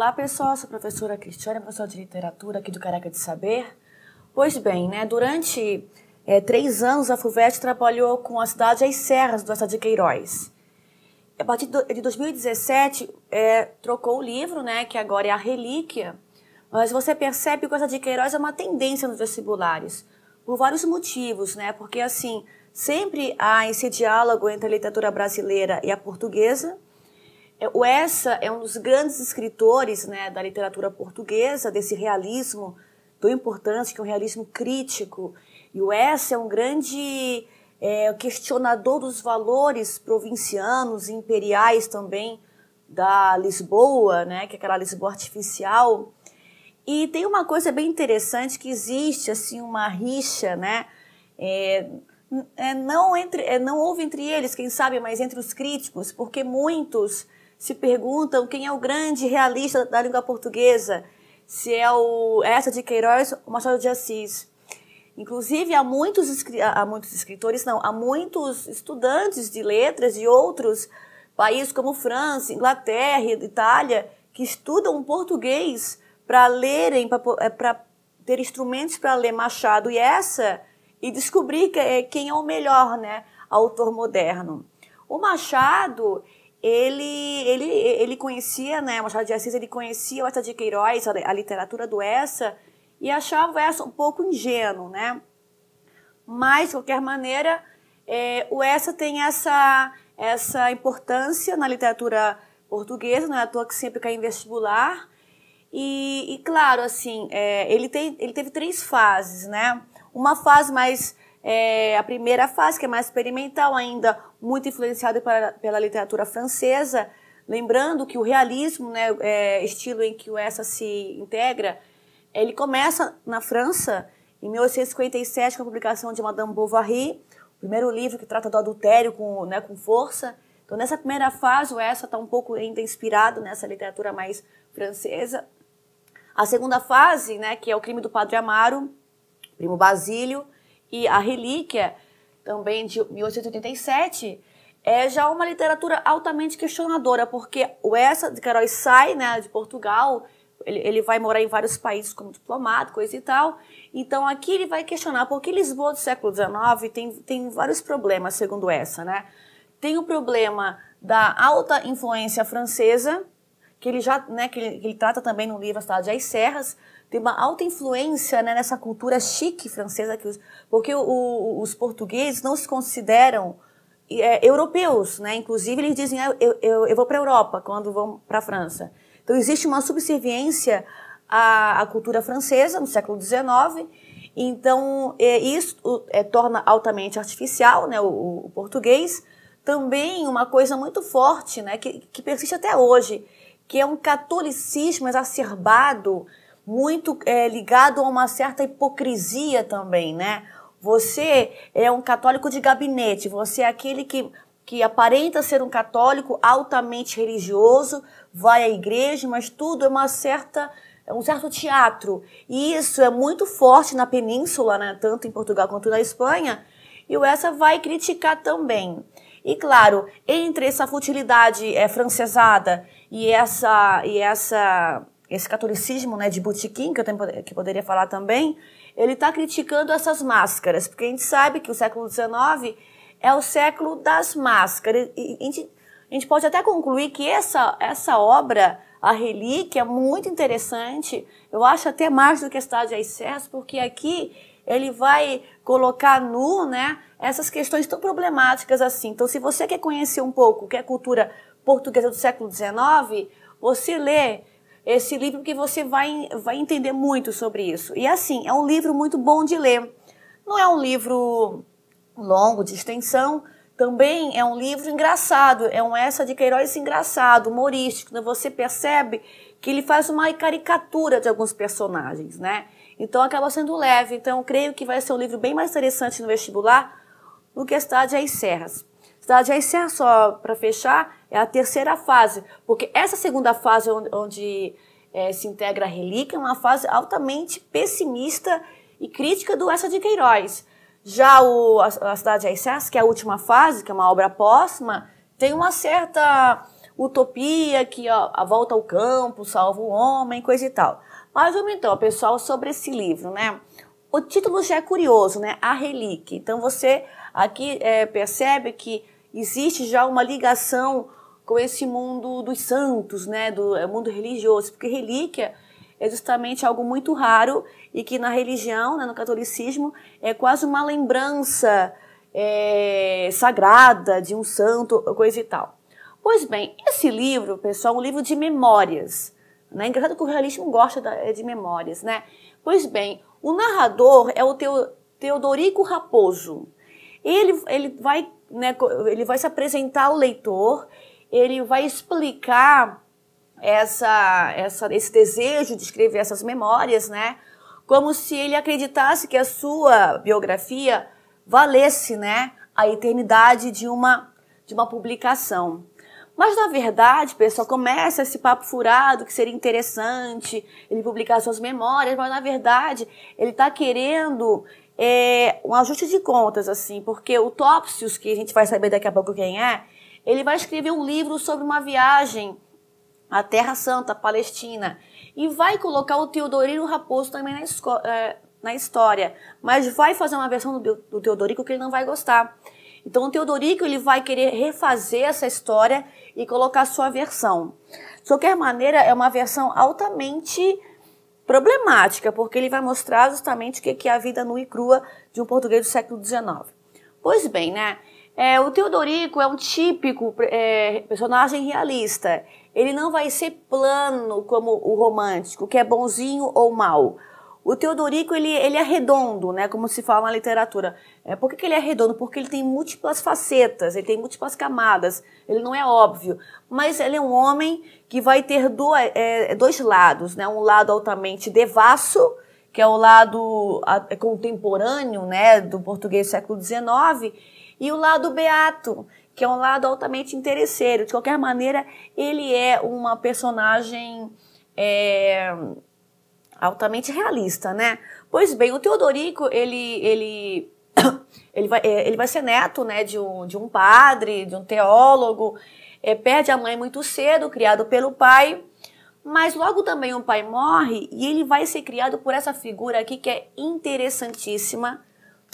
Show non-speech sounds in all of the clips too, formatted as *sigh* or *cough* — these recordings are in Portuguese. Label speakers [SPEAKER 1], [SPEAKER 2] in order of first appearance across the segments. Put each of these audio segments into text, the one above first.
[SPEAKER 1] Olá pessoal, sou a professora Cristiane, professora de literatura aqui do Careca de Saber. Pois bem, né, durante é, três anos a FUVEST trabalhou com a cidade As Serras do estado de Queiroz. A partir de 2017 é, trocou o livro, né, que agora é a Relíquia, mas você percebe que o estado de Queiroz é uma tendência nos vestibulares, por vários motivos, né, porque assim, sempre há esse diálogo entre a literatura brasileira e a portuguesa, é, o Essa é um dos grandes escritores né, da literatura portuguesa, desse realismo tão importante, que é um realismo crítico. E o Essa é um grande é, questionador dos valores provincianos e imperiais também da Lisboa, né, que é aquela Lisboa artificial. E tem uma coisa bem interessante que existe assim uma rixa, né? É, é, não, entre, é, não houve entre eles, quem sabe, mas entre os críticos, porque muitos se perguntam quem é o grande realista da língua portuguesa, se é o é essa de Queiroz ou Machado de Assis. Inclusive, há muitos, há muitos escritores, não, há muitos estudantes de letras de outros países como França, Inglaterra, Itália, que estudam português para lerem, para é, ter instrumentos para ler Machado e essa e descobrir é, quem é o melhor né, autor moderno. O Machado, ele, ele, ele conhecia, né, Machado de Assis, ele conhecia o Essa de Queiroz, a, literatura do Essa, e achava o Essa um pouco ingênuo, né? Mas, de qualquer maneira, é, o Essa tem essa, essa importância na literatura portuguesa, não é à toa que sempre cai em vestibular. E, e claro, assim, é, ele, tem, ele teve três fases, né? Uma fase mais é, a primeira fase, que é mais experimental, ainda muito influenciada pela literatura francesa. Lembrando que o realismo, né, é, estilo em que o Essa se integra, ele começa na França, em 1857, com a publicação de Madame Bovary, o primeiro livro que trata do adultério com, né, com força. Então, nessa primeira fase, o Essa está um pouco ainda inspirado nessa literatura mais francesa. A segunda fase, né, que é o crime do Padre Amaro, primo Basílio, e A Relíquia, também de 1887, é já uma literatura altamente questionadora, porque o Essa de Carol sai né, de Portugal, ele, ele vai morar em vários países como diplomata, coisa e tal. Então aqui ele vai questionar porque Lisboa do século XIX tem, tem vários problemas, segundo essa, né? Tem o problema da alta influência francesa, que ele já, né, que ele, que ele trata também no livro A Cidade das Serras, tem uma alta influência né, nessa cultura chique francesa, que os, porque o, o, os portugueses não se consideram é, europeus, né? Inclusive eles dizem, ah, eu, eu, eu, vou para a Europa quando vão para a França. Então existe uma subserviência à, à, cultura francesa no século XIX. Então é, isso é, torna altamente artificial, né? O, o, português também uma coisa muito forte, né? Que, que persiste até hoje, que é um catolicismo exacerbado muito é, ligado a uma certa hipocrisia também, né? Você é um católico de gabinete, você é aquele que, que aparenta ser um católico altamente religioso, vai à igreja, mas tudo é uma certa é um certo teatro. E isso é muito forte na península, né? tanto em Portugal quanto na Espanha, e o essa vai criticar também. E claro, entre essa futilidade é, francesada e essa, e essa esse catolicismo né, de botequim, que eu tenho, que poderia falar também, ele está criticando essas máscaras, porque a gente sabe que o século XIX é o século das máscaras. E a gente, a gente pode até concluir que essa, essa obra, A Relíquia, é muito interessante. Eu acho até mais do que Estádio de Excesso, porque aqui ele vai colocar nu né, essas questões tão problemáticas assim. Então, se você quer conhecer um pouco o que é cultura portuguesa do século XIX, você lê esse livro porque você vai, vai entender muito sobre isso. E assim, é um livro muito bom de ler. Não é um livro longo, de extensão, também é um livro engraçado, é um essa de Queiroz engraçado, humorístico. Né? Você percebe que ele faz uma caricatura de alguns personagens, né? Então acaba sendo leve. Então creio que vai ser um livro bem mais interessante no vestibular do que a Cidade as Serras cidade. A é só para fechar, é a terceira fase, porque essa segunda fase é onde, onde é, se integra a relíquia é uma fase altamente pessimista e crítica do Essa de Queiroz. Já o, a, a Cidade de que é a última fase, que é uma obra próxima, tem uma certa utopia que ó, a volta ao campo, salva o homem, coisa e tal. Mas vamos então, pessoal, sobre esse livro, né? O título já é curioso, né? A Relíquia. Então você aqui é, percebe que existe já uma ligação com esse mundo dos santos, né, do é, mundo religioso, porque relíquia é justamente algo muito raro e que na religião, né, no catolicismo, é quase uma lembrança é, sagrada de um santo, coisa e tal. Pois bem, esse livro, pessoal, é um livro de memórias. Né? Engraçado que o realismo gosta é de memórias, né? Pois bem, o narrador é o Teodorico Raposo. Ele, ele vai né, ele vai se apresentar ao leitor, ele vai explicar essa, essa, esse desejo de escrever essas memórias, né? Como se ele acreditasse que a sua biografia valesse, né, a eternidade de uma de uma publicação. Mas na verdade, pessoal, começa esse papo furado que seria interessante ele publicar suas memórias, mas na verdade ele está querendo é, um ajuste de contas, assim, porque o Topsius, que a gente vai saber daqui a pouco quem é, ele vai escrever um livro sobre uma viagem à Terra Santa, Palestina, e vai colocar o Teodorino Raposo também na, é, na história, mas vai fazer uma versão do, do Teodorico que ele não vai gostar. Então o Teodorico ele vai querer refazer essa história e colocar sua versão. De qualquer maneira, é uma versão altamente problemática, porque ele vai mostrar justamente o que é a vida nua e crua de um português do século XIX. Pois bem, né? É, o Teodorico é um típico é, personagem realista. Ele não vai ser plano como o romântico, que é bonzinho ou mal. O Teodorico, ele, ele é redondo, né? Como se fala na literatura. É, por que, que ele é redondo? Porque ele tem múltiplas facetas, ele tem múltiplas camadas. Ele não é óbvio. Mas ele é um homem que vai ter do, é, dois lados, né? Um lado altamente devasso, que é o lado é contemporâneo, né? Do português do século XIX. E o lado beato, que é um lado altamente interesseiro. De qualquer maneira, ele é uma personagem... É, altamente realista, né? Pois bem, o Teodorico, ele, ele, *coughs* ele, vai, é, ele vai ser neto né, de, um, de um padre, de um teólogo, é, perde a mãe muito cedo, criado pelo pai, mas logo também o pai morre e ele vai ser criado por essa figura aqui que é interessantíssima,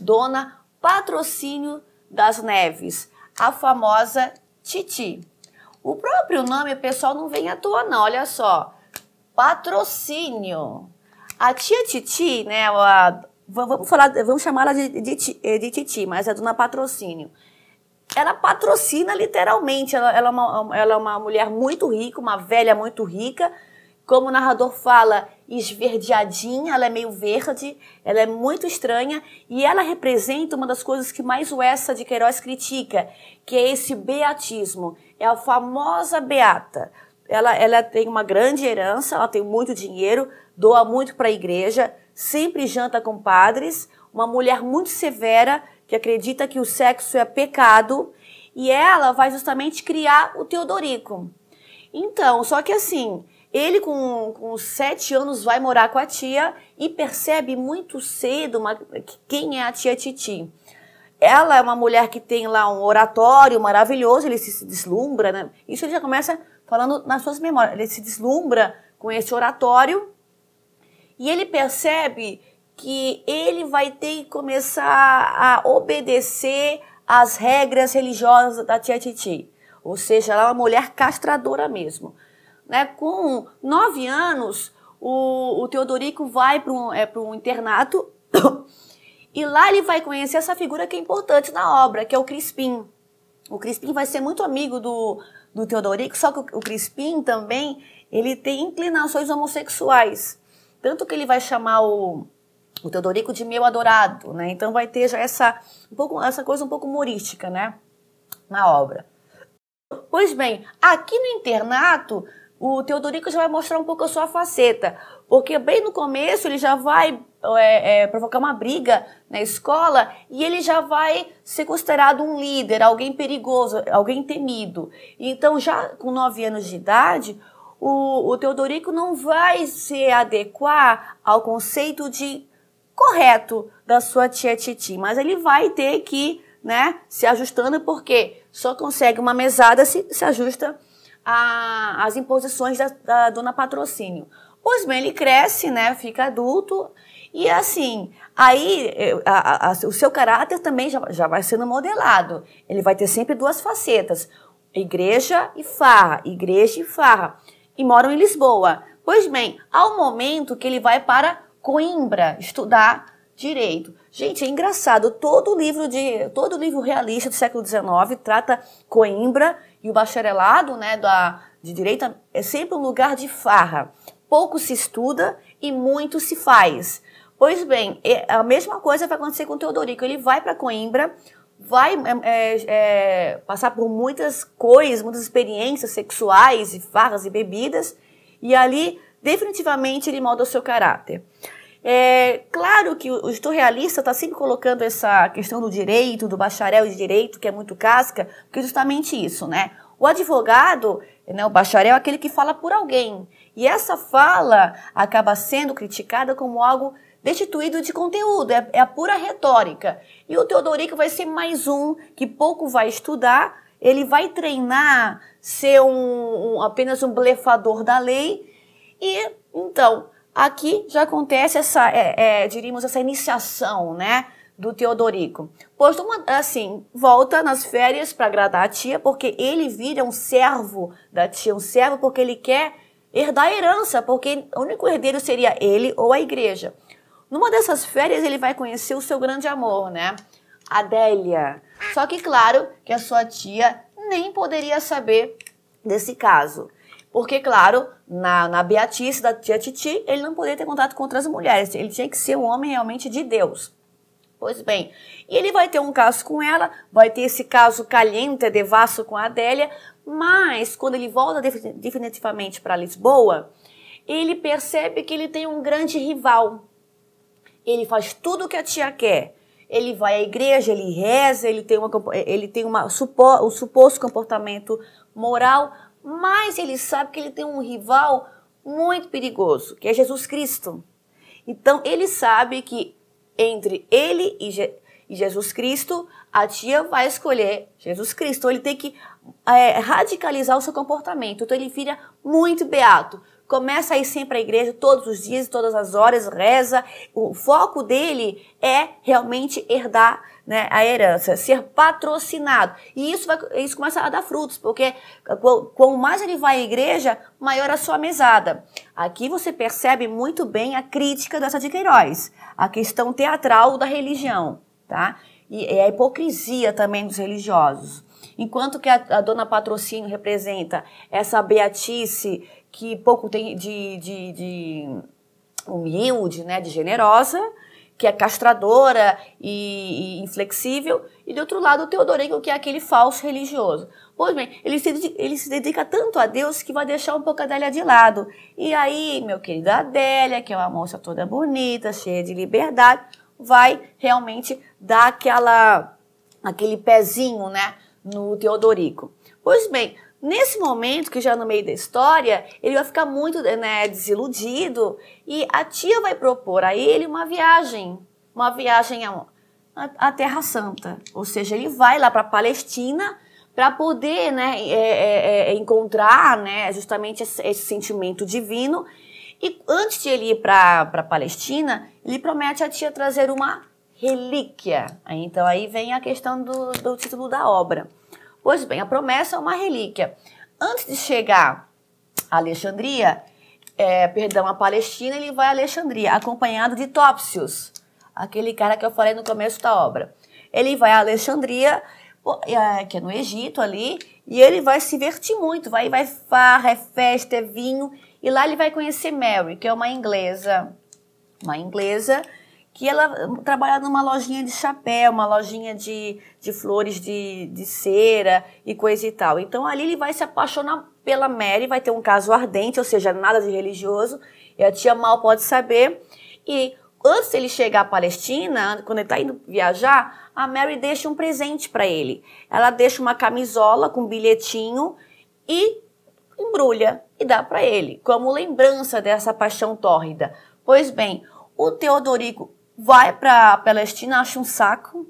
[SPEAKER 1] Dona Patrocínio das Neves, a famosa Titi. O próprio nome, pessoal, não vem à toa não, olha só. Patrocínio. A tia Titi, né, a, vamos, falar, vamos chamar ela de, de, eh, de Titi, mas é dona Patrocínio ela patrocina literalmente. Ela, ela, é uma, ela, é uma, mulher muito rica, uma velha muito rica. Como o narrador fala, esverdeadinha, ela é meio verde, ela é muito estranha e ela representa uma das coisas que mais o Essa de Queiroz critica, que é esse beatismo. É a famosa beata. Ela, ela tem uma grande herança, ela tem muito dinheiro, doa muito para a igreja, sempre janta com padres, uma mulher muito severa que acredita que o sexo é pecado e ela vai justamente criar o Teodorico. Então, só que assim, ele com, com sete anos vai morar com a tia e percebe muito cedo uma, quem é a tia Titi. Ela é uma mulher que tem lá um oratório maravilhoso, ele se deslumbra, né? Isso ele já começa falando nas suas memórias. Ele se deslumbra com esse oratório e ele percebe que ele vai ter que começar a obedecer às regras religiosas da tia Titi. Ou seja, ela é uma mulher castradora mesmo. Né? Com nove anos, o, o Teodorico vai para um, é, um internato *coughs* e lá ele vai conhecer essa figura que é importante na obra, que é o Crispim. O Crispim vai ser muito amigo do, do Teodorico, só que o, o Crispim também ele tem inclinações homossexuais. Tanto que ele vai chamar o, o Teodorico de meu adorado, né? Então vai ter já essa, um pouco, essa coisa um pouco humorística, né? Na obra. Pois bem, aqui no internato, o Teodorico já vai mostrar um pouco a sua faceta, porque bem no começo ele já vai é, é, provocar uma briga na escola e ele já vai ser considerado um líder, alguém perigoso, alguém temido. Então, já com nove anos de idade, o, o Teodorico não vai se adequar ao conceito de correto da sua tia Titi, mas ele vai ter que, né, se ajustando porque só consegue uma mesada se, se ajusta às imposições da, da dona patrocínio. Pois bem, ele cresce, né, fica adulto e assim, aí eh, a, a, o seu caráter também já, já vai sendo modelado. Ele vai ter sempre duas facetas, igreja e farra, igreja e farra e moram em Lisboa. Pois bem, ao momento que ele vai para Coimbra estudar direito. Gente, é engraçado, todo livro de todo livro realista do século XIX trata Coimbra e o bacharelado, né, da de direita é sempre um lugar de farra. Pouco se estuda e muito se faz. Pois bem, é, a mesma coisa vai acontecer com Teodorico. Ele vai para Coimbra vai é, é, é, passar por muitas coisas, muitas experiências sexuais e farras e bebidas, e ali definitivamente ele molda o seu caráter. É claro que o gestor realista está sempre colocando essa questão do direito, do bacharel de direito, que é muito casca, porque é justamente isso, né? O advogado, né, o bacharel, é aquele que fala por alguém. E essa fala acaba sendo criticada como algo destituído de conteúdo, é, é a pura retórica. E o Teodorico vai ser mais um que pouco vai estudar, ele vai treinar ser um, um apenas um blefador da lei. E então, aqui já acontece essa, é, é, diríamos, essa iniciação, né? do Teodorico. Posto uma, assim, volta nas férias para agradar a tia, porque ele vira um servo da tia, um servo porque ele quer herdar a herança, porque o único herdeiro seria ele ou a igreja. Numa dessas férias, ele vai conhecer o seu grande amor, né? Adélia. Só que, claro, que a sua tia nem poderia saber desse caso. Porque, claro, na, na beatice da tia Titi, ele não poderia ter contato com outras mulheres. Ele tinha que ser um homem realmente de Deus. Pois bem, ele vai ter um caso com ela, vai ter esse caso caliente, devasso com a Adélia, mas quando ele volta definitivamente para Lisboa, ele percebe que ele tem um grande rival, ele faz tudo o que a tia quer. Ele vai à igreja, ele reza, ele tem, uma, ele tem uma, supo, um suposto comportamento moral, mas ele sabe que ele tem um rival muito perigoso, que é Jesus Cristo. Então ele sabe que entre ele e, Je e Jesus Cristo, a tia vai escolher Jesus Cristo. Então, ele tem que é, radicalizar o seu comportamento. Então ele vira muito beato começa a ir sempre à igreja todos os dias, todas as horas, reza. O foco dele é realmente herdar né, a herança, ser patrocinado. E isso, vai, isso começa a dar frutos, porque quanto mais ele vai à igreja, maior a sua mesada. Aqui você percebe muito bem a crítica dessa de Queiroz, a questão teatral da religião, tá? E, é a hipocrisia também dos religiosos. Enquanto que a, a dona Patrocínio representa essa beatice que pouco tem de, de, de humilde, né, de generosa, que é castradora e, e, inflexível, e do outro lado o Teodorico, que é aquele falso religioso. Pois bem, ele se, dedica, ele se dedica tanto a Deus que vai deixar um pouco a Adélia de lado. E aí, meu querido Adélia, que é uma moça toda bonita, cheia de liberdade, vai realmente dar aquela, aquele pezinho né, no Teodorico. Pois bem, Nesse momento, que já é no meio da história, ele vai ficar muito né, desiludido e a tia vai propor a ele uma viagem, uma viagem à, à Terra Santa. Ou seja, ele vai lá para a Palestina para poder né, é, é, é, encontrar né, justamente esse, esse, sentimento divino. E antes de ele ir para a Palestina, ele promete à tia trazer uma relíquia. Então aí vem a questão do, do título da obra. Pois bem, a promessa é uma relíquia. Antes de chegar a Alexandria, é, perdão, a Palestina, ele vai a Alexandria, acompanhado de Topsius, aquele cara que eu falei no começo da obra. Ele vai a Alexandria, é, que é no Egito ali, e ele vai se divertir muito, vai, vai farra, é festa, é vinho, e lá ele vai conhecer Mary, que é uma inglesa, uma inglesa que ela eh, trabalha numa lojinha de chapéu, uma lojinha de, de flores de, de cera e coisa e tal. Então ali ele vai se apaixonar pela Mary, vai ter um caso ardente, ou seja, nada de religioso, e a tia mal pode saber. E antes dele chegar à Palestina, quando ele está indo viajar, a Mary deixa um presente para ele. Ela deixa uma camisola com um bilhetinho e embrulha e dá para ele, como lembrança dessa paixão tórrida. Pois bem, o Teodorico vai para Palestina, acha um saco,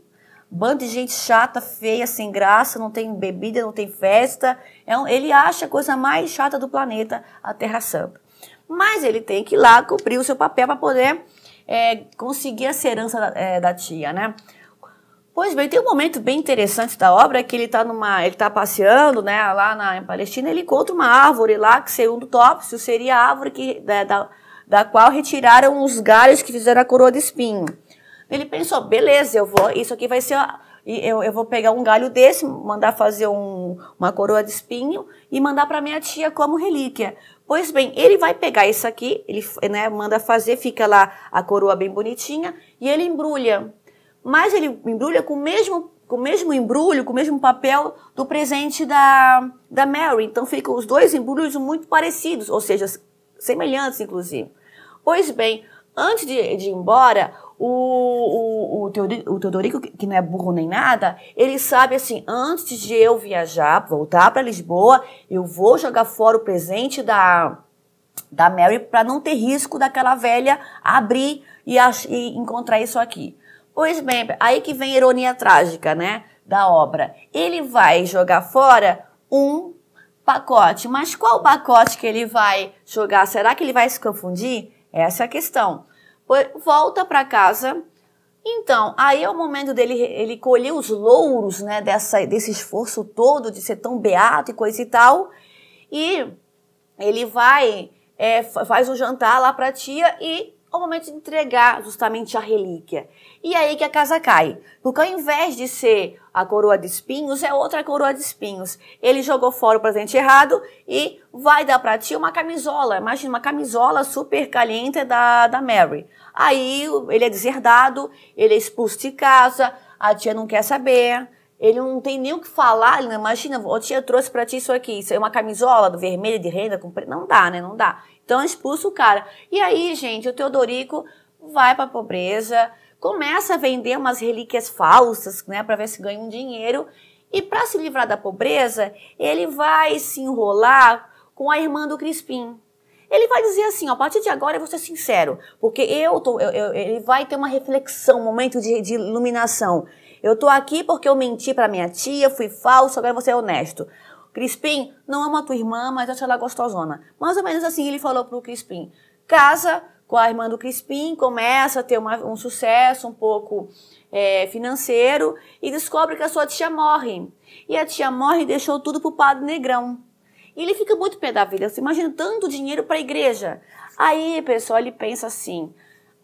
[SPEAKER 1] bando de gente chata, feia, sem graça, não tem bebida, não tem festa. É um, ele acha a coisa mais chata do planeta, a Terra Santa. Mas ele tem que ir lá cumprir o seu papel para poder é, conseguir essa herança da, é, da, tia, né? Pois bem, tem um momento bem interessante da obra é que ele está numa, ele tá passeando, né, lá na Palestina, ele encontra uma árvore lá que segundo Topsius seria a árvore que né, da, da da qual retiraram os galhos que fizeram a coroa de espinho. Ele pensou, beleza, eu vou, isso aqui vai ser, eu, eu vou pegar um galho desse, mandar fazer um, uma coroa de espinho e mandar para minha tia como relíquia. Pois bem, ele vai pegar isso aqui, ele né, manda fazer, fica lá a coroa bem bonitinha e ele embrulha. Mas ele embrulha com o mesmo com o mesmo embrulho, com o mesmo papel do presente da, da Mary. Então ficam os dois embrulhos muito parecidos, ou seja, semelhantes inclusive. Pois bem, antes de, de ir embora, o, o, o, Teodorico, que não é burro nem nada, ele sabe assim: antes de eu viajar, voltar para Lisboa, eu vou jogar fora o presente da, da Mary para não ter risco daquela velha abrir e, e encontrar isso aqui. Pois bem, aí que vem a ironia trágica, né? Da obra. Ele vai jogar fora um pacote. Mas qual pacote que ele vai jogar? Será que ele vai se confundir? Essa é a questão. Volta para casa. Então, aí é o momento dele ele colher os louros, né, dessa, desse esforço todo de ser tão beato e coisa e tal. E ele vai, é, faz o um jantar lá para a tia e o momento de entregar justamente a relíquia. E aí que a casa cai, porque ao invés de ser a coroa de espinhos, é outra coroa de espinhos. Ele jogou fora o presente errado e vai dar para ti uma camisola, imagina uma camisola super caliente da, da Mary. Aí ele é deserdado, ele é expulso de casa, a tia não quer saber, ele não tem nem o que falar, imagina, A tia, trouxe pra ti isso aqui, isso é uma camisola do de renda, não dá, né, não dá. Então expulsa o cara. E aí, gente, o Teodorico vai para a pobreza, começa a vender umas relíquias falsas, né, para ver se ganha um dinheiro. E para se livrar da pobreza, ele vai se enrolar com a irmã do Crispim. Ele vai dizer assim, ó, a partir de agora eu vou ser sincero, porque eu tô, eu, eu, ele vai ter uma reflexão, um momento de, de iluminação. Eu tô aqui porque eu menti para minha tia, fui falso, agora vou ser honesto. Crispim, não amo a tua irmã, mas acho ela gostosona. Mais ou menos assim ele falou pro Crispim. Casa com a irmã do Crispim, começa a ter uma, um sucesso um pouco é, financeiro e descobre que a sua tia morre. E a tia morre e deixou tudo pro padre Negrão. E ele fica muito pé da vida, você imagina tanto dinheiro para a igreja. Aí, pessoal, ele pensa assim.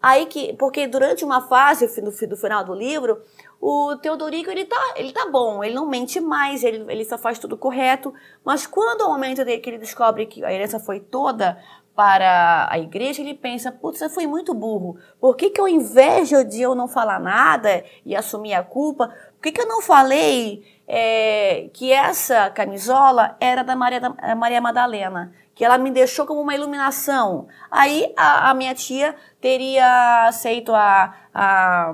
[SPEAKER 1] Aí que, porque durante uma fase do final do livro, o Teodorico, ele tá, ele tá bom, ele não mente mais, ele, ele só faz tudo correto, mas quando o momento dele que ele descobre que a herança foi toda para a igreja, ele pensa, putz, eu fui muito burro, por que que ao invés de eu não falar nada e assumir a culpa, por que que eu não falei é, que essa camisola era da Maria, da Maria Madalena? que ela me deixou como uma iluminação. Aí a, a minha tia teria aceito a, a,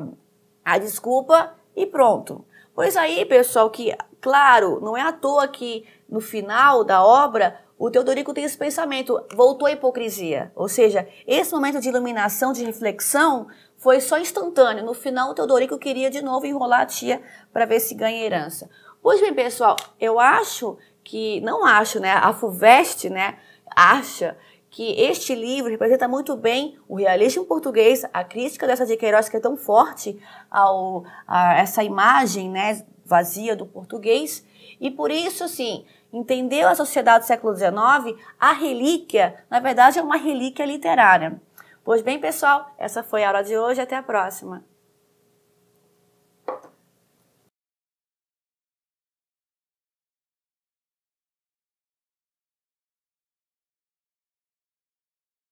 [SPEAKER 1] a desculpa e pronto. Pois aí, pessoal, que claro, não é à toa que no final da obra o Teodorico tem esse pensamento, voltou à hipocrisia. Ou seja, esse momento de iluminação, de reflexão, foi só instantâneo. No final, o Teodorico queria de novo enrolar a tia para ver se ganha herança. Pois bem, pessoal, eu acho que, não acho, né? A FUVEST, né? Acha que este livro representa muito bem o realismo português, a crítica dessa de Queiroz que é tão forte ao, a essa imagem né, vazia do português. E por isso, assim, entendeu a sociedade do século XIX, a relíquia, na verdade, é uma relíquia literária. Pois bem, pessoal, essa foi a aula de hoje. Até a próxima!